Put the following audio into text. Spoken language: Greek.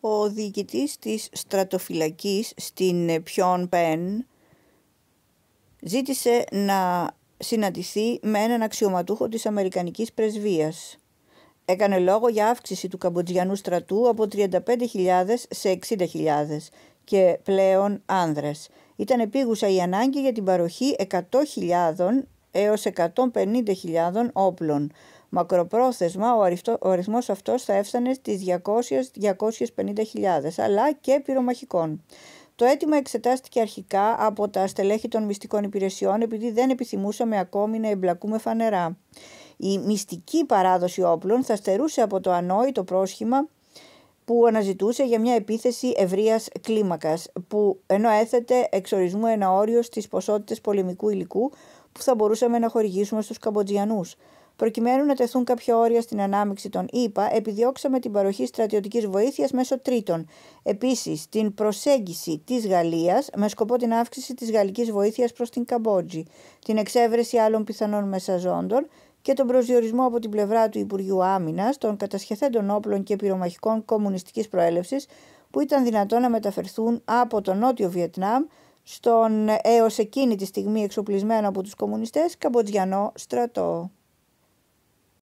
Ο διοικητής της στρατοφυλακής στην Πιον ε, Πεν ζήτησε να συναντηθεί με έναν αξιωματούχο της Αμερικανικής Πρεσβείας. Έκανε λόγο για αύξηση του καμποτζιανού στρατού από 35.000 σε 60.000 και πλέον άνδρες. Ήταν επίγουσα η ανάγκη για την παροχή 100.000 έως 150.000 όπλων. Μακροπρόθεσμα ο αριθμός αυτός θα έφτανε στις 200-250.000 αλλά και πυρομαχικών. Το αίτημα εξετάστηκε αρχικά από τα στελέχη των μυστικών υπηρεσιών επειδή δεν επιθυμούσαμε ακόμη να εμπλακούμε φανερά. Η μυστική παράδοση όπλων θα στερούσε από το ανόητο πρόσχημα που αναζητούσε για μια επίθεση ευρείας κλίμακας, που ενώ έθετε εξ ορισμού ένα όριο στις ποσότητες πολεμικού υλικού που θα μπορούσαμε να χορηγήσουμε στους Καμποτζιανούς. Προκειμένου να τεθούν κάποια όρια στην ανάμειξη των ΗΠΑ, επιδιώξαμε την παροχή στρατιωτικής βοήθειας μέσω τρίτων. Επίσης, την προσέγγιση της Γαλλίας με σκοπό την αύξηση της γαλλικής βοήθειας προς την Καμπότζη, την εξέβρεση άλλων πιθανών μεσαζόντων και τον προσδιορισμό από την πλευρά του Υπουργείου Άμυνας των κατασχεθέντων όπλων και πυρομαχικών κομμουνιστικής προέλευσης που ήταν δυνατόν να μεταφερθούν από το Νότιο Βιετνάμ στον έως εκείνη τη στιγμή εξοπλισμένο από τους κομμουνιστές Καμποτζιανό στρατό.